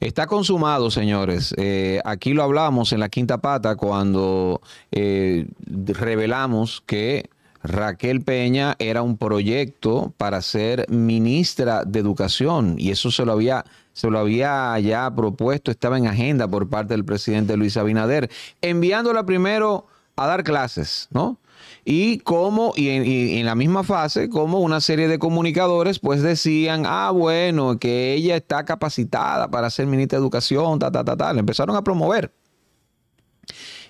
Está consumado, señores. Eh, aquí lo hablamos en la quinta pata cuando eh, revelamos que Raquel Peña era un proyecto para ser ministra de Educación y eso se lo había se lo había ya propuesto, estaba en agenda por parte del presidente Luis Abinader, enviándola primero a dar clases, ¿no? y como, y en, la misma fase, como una serie de comunicadores pues decían, ah, bueno, que ella está capacitada para ser ministra de Educación, ta, ta, ta, ta, empezaron a promover.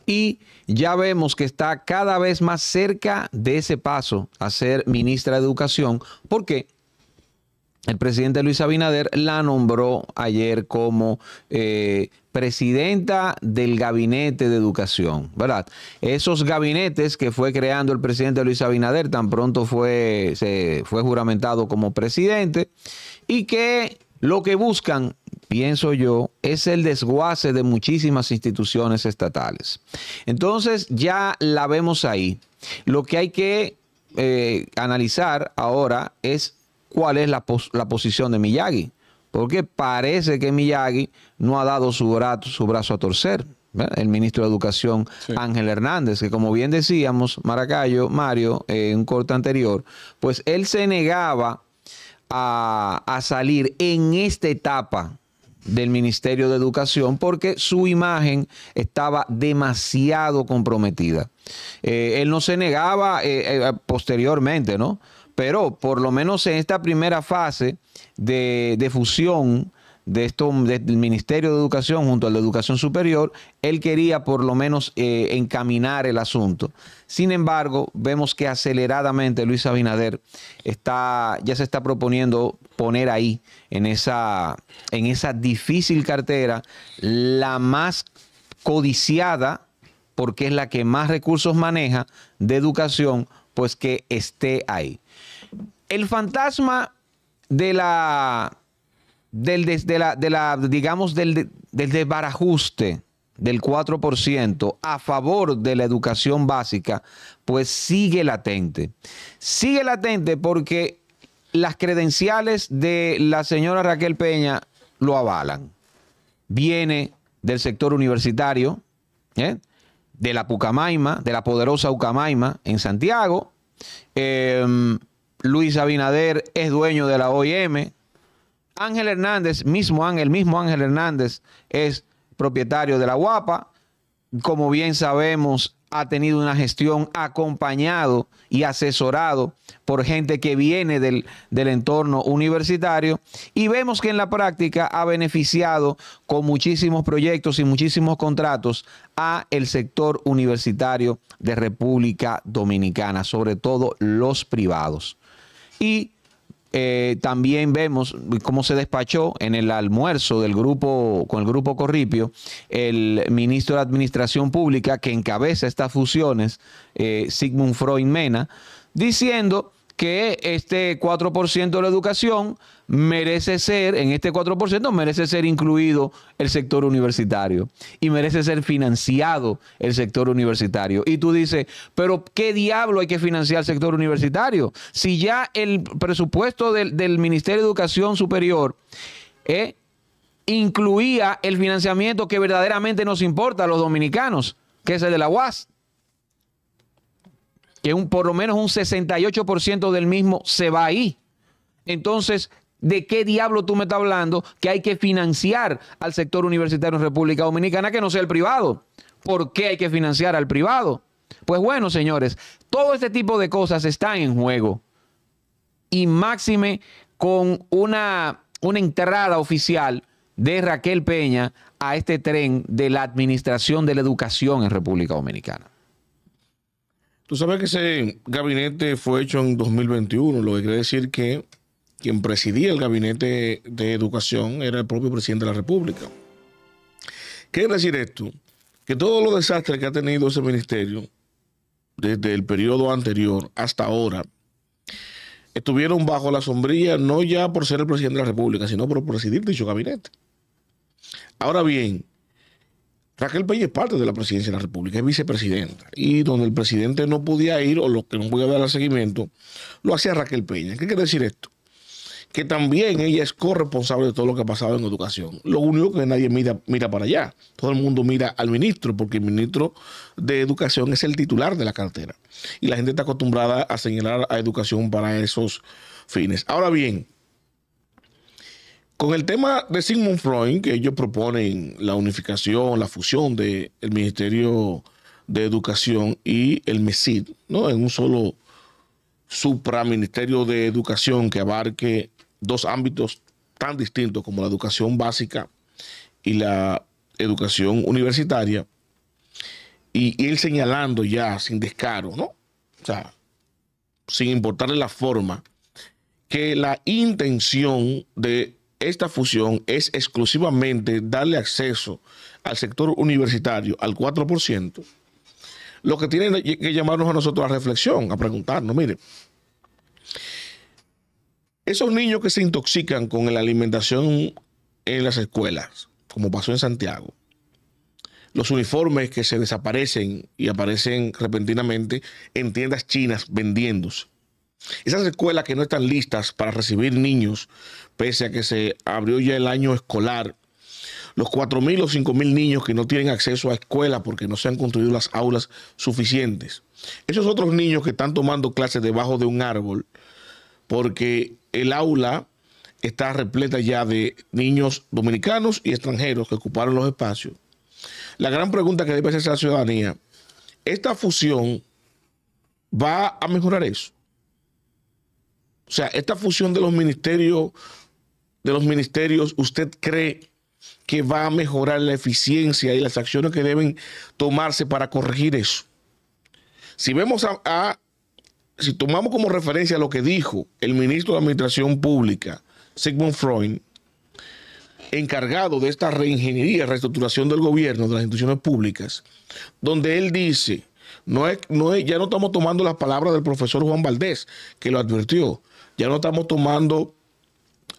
Y ya vemos que está cada vez más cerca de ese paso a ser ministra de Educación. ¿Por qué? El presidente Luis Abinader la nombró ayer como eh, presidenta del gabinete de educación, ¿verdad? Esos gabinetes que fue creando el presidente Luis Abinader tan pronto fue, se, fue juramentado como presidente y que lo que buscan, pienso yo, es el desguace de muchísimas instituciones estatales. Entonces ya la vemos ahí. Lo que hay que eh, analizar ahora es cuál es la, posición de Miyagi. Porque parece que Miyagi no ha dado su, brazo a torcer. El ministro de Educación Ángel Hernández, que como bien decíamos, Maracayo, Mario, en un corte anterior, pues él se negaba a, a salir en esta etapa del Ministerio de Educación porque su imagen estaba demasiado comprometida. Eh, él no se negaba eh, eh, posteriormente, ¿no? Pero por lo menos en esta primera fase de, fusión, de esto, del Ministerio de Educación junto al de Educación Superior, él quería por lo menos encaminar el asunto. Sin embargo, vemos que aceleradamente Luis Abinader está, ya se está proponiendo poner ahí en esa, en esa difícil cartera la más codiciada, porque es la que más recursos maneja de educación, pues que esté ahí. El fantasma de la, del, de, la, de la digamos, del, del desbarajuste del 4% a favor de la educación básica, pues sigue latente. Sigue latente porque las credenciales de la señora Raquel Peña lo avalan. Viene del sector universitario, ¿eh? de la Pucamaima, de la poderosa Ucamaima en Santiago. Em, Luis Abinader es dueño de la OIM. Ángel Hernández, mismo, Ángel, mismo Ángel Hernández es propietario de la Guapa. Como bien sabemos, ha tenido una gestión acompañado y asesorado por gente que viene del, entorno universitario y vemos que en la práctica ha beneficiado con muchísimos proyectos y muchísimos contratos a el sector universitario de República Dominicana, sobre todo los privados. Y eh, también vemos cómo se despachó en el almuerzo del grupo, con el grupo Corripio, el ministro de Administración Pública que encabeza estas fusiones, eh, Sigmund Freud Mena, diciendo que este 4% de la educación merece ser, en este 4% merece ser incluido el sector universitario y merece ser financiado el sector universitario. Y tú dices, pero ¿qué diablo hay que financiar el sector universitario? Si ya el presupuesto del, Ministerio de Educación Superior... Eh, incluía el financiamiento que verdaderamente nos importa a los dominicanos, que es el de la UAS que un, por lo menos un 68% del mismo se va ahí. Entonces, ¿de qué diablo tú me estás hablando que hay que financiar al sector universitario en República Dominicana que no sea el privado? ¿Por qué hay que financiar al privado? Pues bueno, señores, todo este tipo de cosas están en juego. Y máxime con una, una entrada oficial de Raquel Peña a este tren de la administración de la educación en República Dominicana. Tú sabes que ese gabinete fue hecho en 2021, lo que quiere decir que quien presidía el gabinete de educación era el propio presidente de la República. ¿Qué quiere decir esto? Que todos los desastres que ha tenido ese ministerio, desde el periodo anterior hasta ahora, estuvieron bajo la sombrilla, no ya por ser el presidente de la República, sino por presidir dicho gabinete. Ahora bien, Raquel Peña es parte de la presidencia de la República, es vicepresidenta. Y donde el presidente no podía ir o lo que no podía dar al seguimiento, lo hacía Raquel Peña. ¿Qué quiere decir esto? Que también ella es corresponsable de todo lo que ha pasado en educación. Lo único que nadie mira, mira para allá. Todo el mundo mira al ministro, porque el ministro de educación es el titular de la cartera. Y la gente está acostumbrada a señalar a educación para esos fines. Ahora bien, con el tema de Sigmund Freud, que ellos proponen la unificación, la fusión del Ministerio de Educación y el MESID, ¿no? En un solo supraministerio de Educación que abarque dos ámbitos tan distintos como la educación básica y la educación universitaria. Y, y él señalando ya sin descaro, ¿no? O sea, sin importarle la forma, que la intención de esta fusión es exclusivamente darle acceso al sector universitario al 4%, lo que tiene que llamarnos a nosotros a reflexión, a preguntarnos, mire, esos niños que se intoxican con la alimentación en las escuelas, como pasó en Santiago, los uniformes que se desaparecen y aparecen repentinamente en tiendas chinas vendiéndose esas escuelas que no están listas para recibir niños, pese a que se abrió ya el año escolar, los 4.000 o 5.000 niños que no tienen acceso a escuela porque no se han construido las aulas suficientes. Esos otros niños que están tomando clases debajo de un árbol porque el aula está repleta ya de niños dominicanos y extranjeros que ocuparon los espacios. La gran pregunta que debe hacerse la ciudadanía, ¿esta fusión va a mejorar eso? O sea, esta fusión de los ministerios, de los ministerios, ¿usted cree que va a mejorar la eficiencia y las acciones que deben tomarse para corregir eso? Si vemos a, si tomamos como referencia lo que dijo el ministro de Administración Pública, Sigmund Freud, encargado de esta reingeniería, reestructuración del gobierno, de las instituciones públicas, donde él dice, no no ya no estamos tomando las palabras del profesor Juan Valdés, que lo advirtió, ya no estamos tomando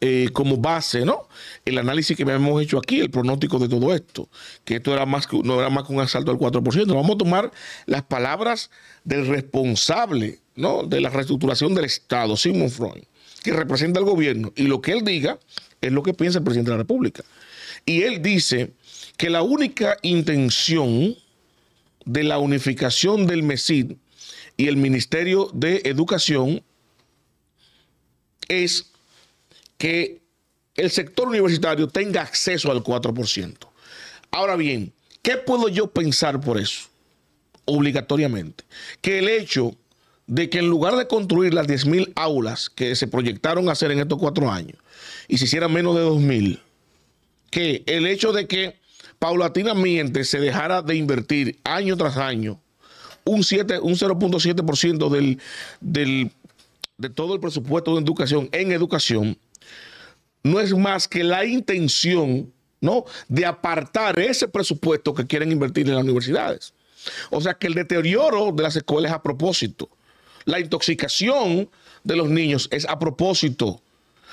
eh, como base, ¿no? El análisis que hemos hecho aquí, el pronóstico de todo esto, que esto era más que, no era más que un asalto al 4%. Vamos a tomar las palabras del responsable, ¿no? De la reestructuración del Estado, Sigmund Freud, que representa al gobierno. Y lo que él diga es lo que piensa el presidente de la República. Y él dice que la única intención de la unificación del MESID y el Ministerio de Educación es que el sector universitario tenga acceso al 4%. Ahora bien, ¿qué puedo yo pensar por eso? Obligatoriamente. Que el hecho de que en lugar de construir las 10.000 aulas que se proyectaron hacer en estos cuatro años y se hicieran menos de 2.000, que el hecho de que paulatinamente se dejara de invertir año tras año un, un 0.7% del, del de todo el presupuesto de educación en educación no es más que la intención ¿no? de apartar ese presupuesto que quieren invertir en las universidades. O sea que el deterioro de las escuelas es a propósito. La intoxicación de los niños es a propósito.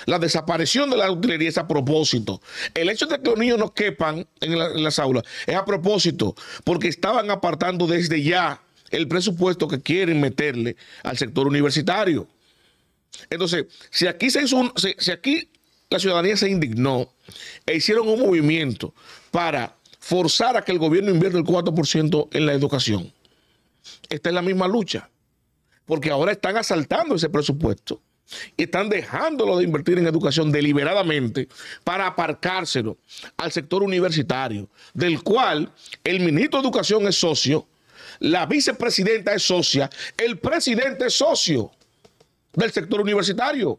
La desaparición de la utilería es a propósito. El hecho de que los niños no quepan en las aulas es a propósito, porque estaban apartando desde ya el presupuesto que quieren meterle al sector universitario. Entonces, si aquí, se si, aquí la ciudadanía se indignó e hicieron un movimiento para forzar a que el gobierno invierta el 4% en la educación, esta es la misma lucha. Porque ahora están asaltando ese presupuesto y están dejándolo de invertir en educación deliberadamente para aparcárselo al sector universitario, del cual el ministro de Educación es socio, la vicepresidenta es socia, el presidente es socio del sector universitario.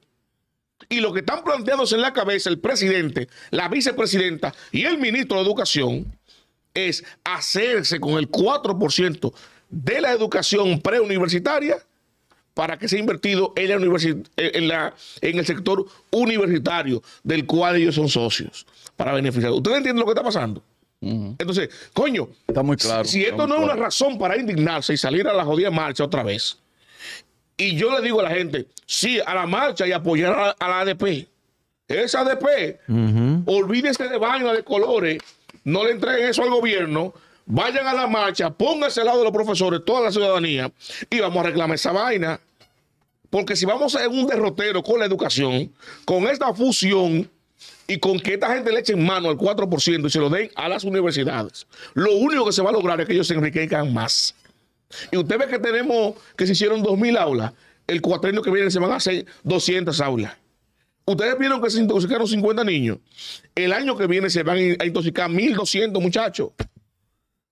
Y lo que están planteados en la cabeza el presidente, la vicepresidenta y el ministro de Educación es hacerse con el 4% de la educación preuniversitaria para que sea invertido en, la el sector universitario del cual ellos son socios para beneficiar. ¿Ustedes entienden lo que está pasando? Entonces, coño, si, esto no es una razón para indignarse y salir a la jodida marcha otra vez, y yo le digo a la gente, sí, a la marcha y apoyar a, la ADP. Esa ADP, olvídese olvídense de vaina de colores, no le entreguen eso al gobierno, vayan a la marcha, pónganse al lado de los profesores, toda la ciudadanía, y vamos a reclamar esa vaina. Porque si vamos en un derrotero con la educación, con esta fusión y con que esta gente le eche en mano al 4% y se lo den a las universidades, lo único que se va a lograr es que ellos se enriquezcan más. Y usted ve que tenemos, que se hicieron 2.000 aulas, el cuatrenio que viene se van a hacer 200 aulas. Ustedes vieron que se intoxicaron 50 niños. El año que viene se van a intoxicar 1.200 muchachos.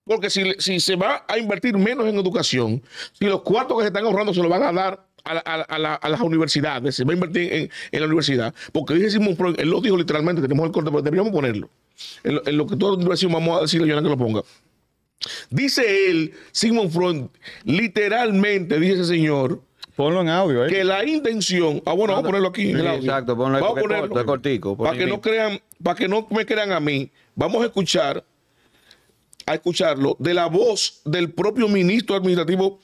Porque si, se va a invertir menos en educación, si los cuartos que se están ahorrando se los van a dar a, las universidades, se va a invertir en, la universidad. Porque dice Simón Freud, él lo dijo literalmente, tenemos el corte, deberíamos ponerlo. En lo, que todos que todos vamos a decirle a Yolanda que lo ponga. Dice él, Sigmund Freud, literalmente, dice ese señor, Ponlo en audio, eh. Que la intención. Ah, bueno, vamos a ponerlo aquí Vamos a ponerlo. para, que no crean, para que no me crean a mí, vamos a escuchar, a escucharlo de la voz del propio ministro administrativo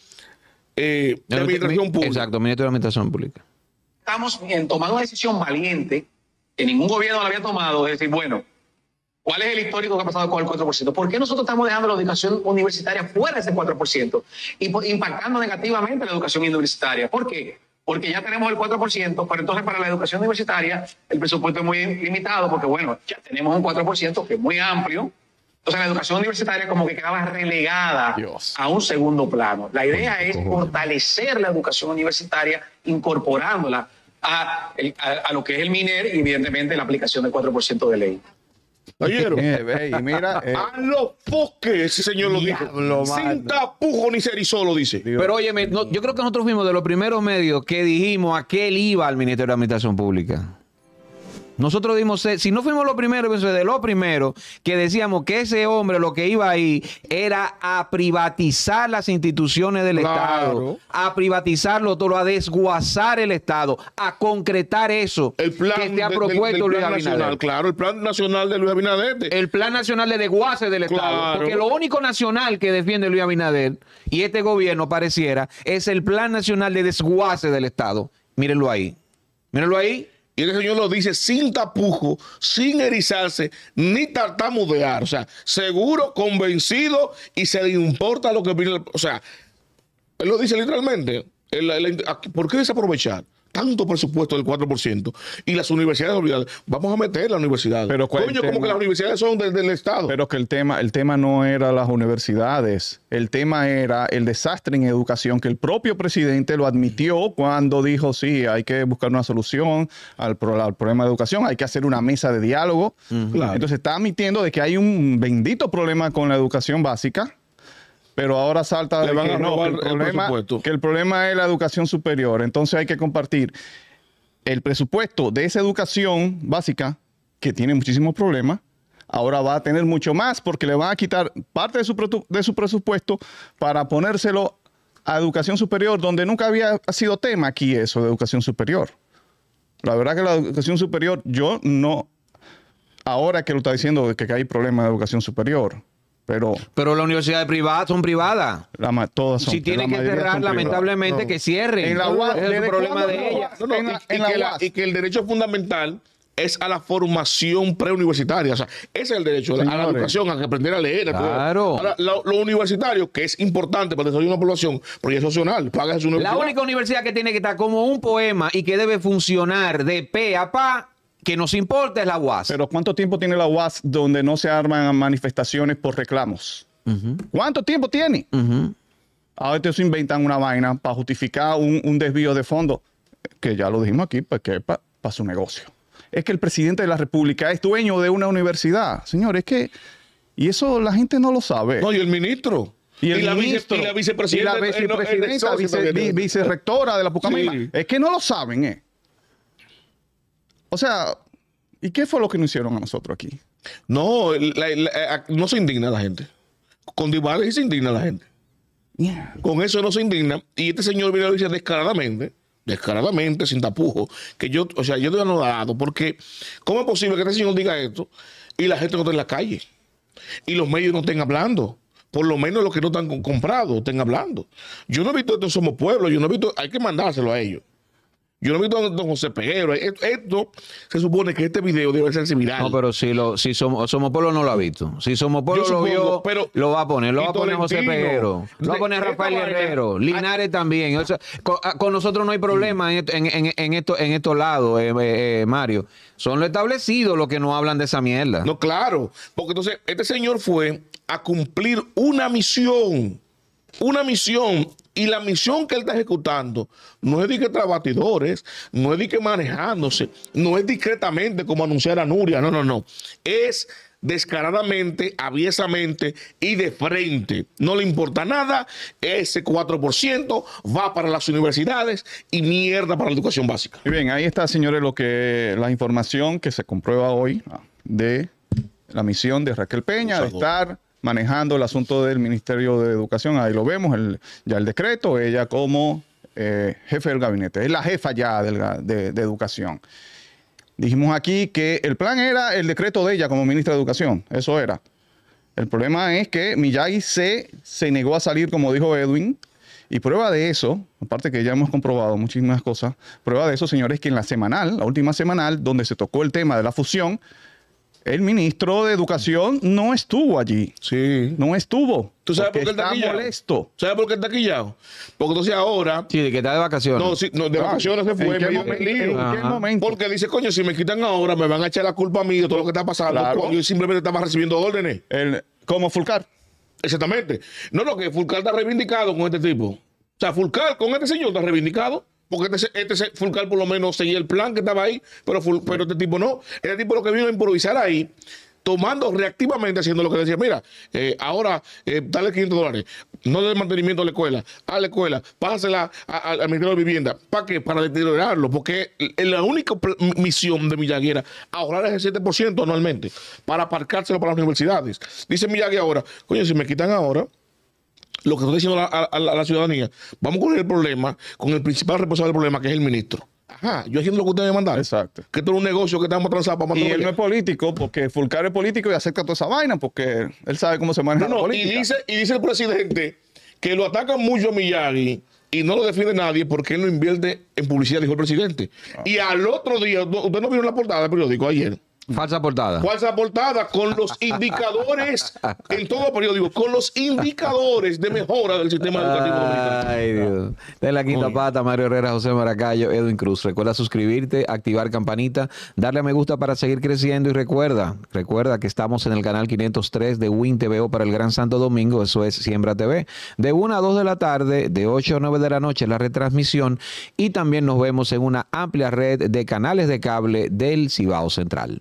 eh, de Administración Pública. Exacto, ministro de Administración Pública. Estamos en tomando una decisión valiente que ningún gobierno la había tomado, es decir, bueno, ¿Cuál es el histórico que ha pasado con el 4%? ¿Por qué nosotros estamos dejando la educación universitaria fuera de ese 4%? y Impactando negativamente la educación universitaria. ¿Por qué? Porque ya tenemos el 4%, pero entonces para la educación universitaria el presupuesto es muy limitado, porque bueno, ya tenemos un 4% que es muy amplio. Entonces la educación universitaria como que quedaba relegada a un segundo plano. La idea es fortalecer la educación universitaria incorporándola a, a lo que es el MINER y evidentemente la aplicación del 4% de ley. Eh. a los mira, ese señor lo dijo. Sin tapujo ni y lo dice. Pero oye, yo creo que nosotros fuimos de los primeros medios que dijimos a qué él iba al Ministerio de Administración Pública. Nosotros dimos, si no fuimos los primeros, pues, de los primeros que decíamos que ese hombre lo que iba ahí era a privatizar las instituciones del Estado, a privatizarlo todo, a desguazar el Estado, a concretar eso el plan que se ha propuesto Luis Abinader. claro, el plan nacional de Luis Abinader. El plan nacional de desguace del Estado. Porque lo único nacional que defiende Luis Abinader y este gobierno pareciera es el plan nacional de desguace del Estado. Mírenlo ahí. Mírenlo ahí. Y el Señor lo dice sin tapujo, sin erizarse, ni tartamudear. O sea, seguro, convencido y se le importa lo que viene. O sea, él lo dice literalmente. ¿Por qué desaprovechar? tanto presupuesto del 4% y las universidades olvidadas. Vamos a meter las universidades. Pero Coño, como que las universidades son del, Estado. Pero que el tema, el tema no era las universidades. El tema era el desastre en educación, que el propio presidente lo admitió cuando dijo, sí, hay que buscar una solución al, al problema de educación, hay que hacer una mesa de diálogo. Entonces está admitiendo de que hay un bendito problema con la educación básica pero ahora salta que, el problema, que el problema es la educación superior. Entonces hay que compartir el presupuesto de esa educación básica, que tiene muchísimos problemas, ahora va a tener mucho más porque le van a quitar parte de su, de su presupuesto para ponérselo a educación superior, donde nunca había sido tema aquí eso de educación superior. La verdad que la educación superior, yo no, ahora que lo está diciendo, que hay problemas de educación superior, pero, pero las universidades privadas son privadas. La, todas si tienen que cerrar, lamentablemente, que cierren. En la es el problema de ellas. y, que el derecho fundamental es a la formación preuniversitaria. O sea, ese es el derecho a la educación, a aprender a leer. Claro. Ahora, lo, universitario, que es importante para el una población, porque es opcional. La única universidad que tiene que estar como un poema y que debe funcionar de pe a pa que nos importa es la UAS. Pero ¿cuánto tiempo tiene la UAS donde no se arman manifestaciones por reclamos? ¿Cuánto tiempo tiene? A ah, veces este se inventan una vaina para justificar un, desvío de fondo, que ya lo dijimos aquí, porque pues, para, para su negocio. Es que el presidente de la República es dueño de una universidad. Señor, es que... Y eso la gente no lo sabe. No, y el ministro. Y, la, vicepresidenta. Y la vicepresidenta, vicerectora de la Pucamima. Es que no lo saben, ¿eh? O sea, ¿y qué fue lo que nos hicieron a nosotros aquí? No, no se indigna la gente. Con sí se indigna la gente. Con eso no se indigna. Y este señor viene a decir descaradamente, descaradamente, sin tapujos, que yo, o sea, yo he dado porque ¿cómo es posible que este señor diga esto y la gente no esté en la calle? Y los medios no estén hablando. Por lo menos los que no están comprados estén hablando. Yo no he visto esto en Somos Pueblo, yo no he visto, hay que mandárselo a ellos. Yo no he visto a don José Peguero. Esto, se supone que este video debe ser similar. No, pero si, lo, si Somopolo no lo ha visto. Si Somopolo lo vio, lo va a poner. Lo va a poner José Peguero. Lo va a poner Rafael Herrero. Ah. Linares también. Ah, con, nosotros no hay problema en, esto, en estos lados, eh, eh, eh, Mario. Son los establecidos los que no hablan de esa mierda. No, claro. Porque entonces, este señor fue a cumplir una misión una misión y la misión que él está ejecutando no es de que trabatidores no es de que manejándose, no es discretamente como anunciara Nuria, no, no, no. Es descaradamente, aviesamente y de frente. No le importa nada, ese 4% va para las universidades y mierda para la educación básica. y bien, ahí está, señores, lo que la información que se comprueba hoy ah, de la misión de Raquel Peña, de estar manejando el asunto del Ministerio de Educación. Ahí lo vemos, el, ya el decreto, ella como eh, jefe del gabinete, es la jefa ya de, educación. Dijimos aquí que el plan era el decreto de ella como ministra de Educación, eso era. El problema es que Miyagi se, se negó a salir, como dijo Edwin, y prueba de eso, aparte que ya hemos comprobado muchísimas cosas, prueba de eso, señores, que en la semanal, la última semanal, donde se tocó el tema de la fusión, el ministro de Educación no estuvo allí. Sí. No estuvo. ¿Tú sabes por qué está molesto? ¿Sabes por qué está quillado? Porque entonces ahora. Sí, de que está de vacaciones. No, sí, no de vacaciones se fue. ¿En qué, momento, Porque dice, coño, si me quitan ahora, me van a echar la culpa a mí de todo lo que está pasando. yo simplemente estaba recibiendo órdenes. El, como Fulcar. Exactamente. No, no, que Fulcar está reivindicado con este tipo. O sea, Fulcar con este señor está reivindicado. Porque este, este Fulcar por lo menos seguía el plan que estaba ahí, pero, pero este tipo no. Este tipo lo que vino a improvisar ahí tomando reactivamente, haciendo lo que decía, mira, eh, ahora eh, dale 500 dólares, no de mantenimiento a la escuela, a la escuela, pásasela al Ministerio de Vivienda. ¿Para qué? Para deteriorarlo, porque la única misión de Miyagi era ahorrar ese 7% anualmente, para aparcárselo para las universidades. Dice Miyagi ahora, coño, si me quitan ahora, lo que estoy diciendo a, la ciudadanía, vamos a con el problema, con el principal responsable del problema, que es el ministro. Ajá, yo haciendo lo que usted me mandaron. Exacto. Que esto es un negocio que estamos transando para Y él no es político, porque Fulcar es político y acepta toda esa vaina, porque él sabe cómo se maneja la política. Y dice, y dice el presidente que lo ataca mucho a Miyagi y no lo defiende nadie porque él no invierte en publicidad, dijo el presidente. Ah. Y al otro día, ustedes no vieron la portada del periódico ayer Falsa portada. Falsa portada con los indicadores en todo periódico, con los indicadores de mejora del sistema educativo dominicano. Ay, Dios. De la quinta pata, Mario Herrera, José Maracayo, Edwin Cruz. Recuerda suscribirte, activar campanita, darle a me gusta para seguir creciendo y recuerda, recuerda que estamos en el canal 503 de Win TVO para el Gran Santo Domingo, eso es Siembra TV, de 1 a 2 de la tarde, de 8 a 9 de la noche la retransmisión y también nos vemos en una amplia red de canales de cable del Cibao Central.